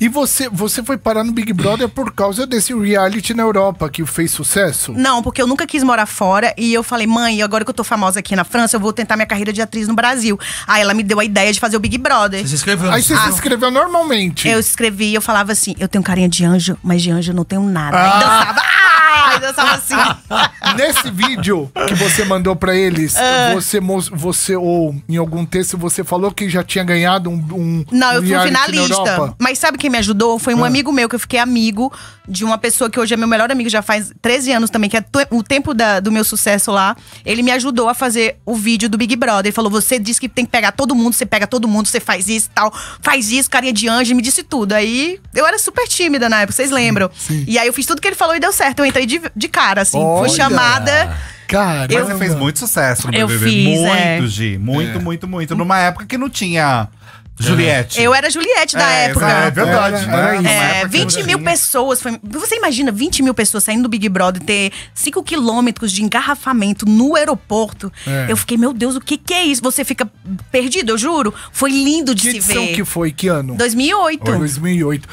E você, você foi parar no Big Brother por causa desse reality na Europa que fez sucesso? Não, porque eu nunca quis morar fora e eu falei, mãe, agora que eu tô famosa aqui na França, eu vou tentar minha carreira de atriz no Brasil. Aí ela me deu a ideia de fazer o Big Brother. Você se inscreveu? Aí você ah, se inscreveu normalmente. Eu escrevi, eu falava assim, eu tenho carinha de anjo, mas de anjo eu não tenho nada. Ah. Aí dançava eu tava assim. Nesse vídeo que você mandou pra eles, uh. você, você, ou em algum texto, você falou que já tinha ganhado um. um não, eu fui um finalista. Mas sabe quem me ajudou? Foi um ah. amigo meu, que eu fiquei amigo de uma pessoa que hoje é meu melhor amigo, já faz 13 anos também, que é o tempo da, do meu sucesso lá. Ele me ajudou a fazer o vídeo do Big Brother. Ele falou: você disse que tem que pegar todo mundo, você pega todo mundo, você faz isso e tal, faz isso, carinha de anjo, me disse tudo. Aí eu era super tímida na época, vocês lembram? Sim. E aí eu fiz tudo que ele falou e deu certo. Eu entrei de, de cara, assim. Olha. Fui chamada. Cara, você fez muito sucesso no eu BBB. Fiz, muito, é. Gi. Muito, é. muito, muito. Numa época que não tinha Juliette. Eu era Juliette da é, época. É verdade. né? é, 20 mil pessoas. Foi, você imagina 20 mil pessoas saindo do Big Brother ter 5 quilômetros de engarrafamento no aeroporto. É. Eu fiquei, meu Deus, o que, que é isso? Você fica perdido, eu juro. Foi lindo de que se ver. Que que foi? Que ano? 2008. 2008.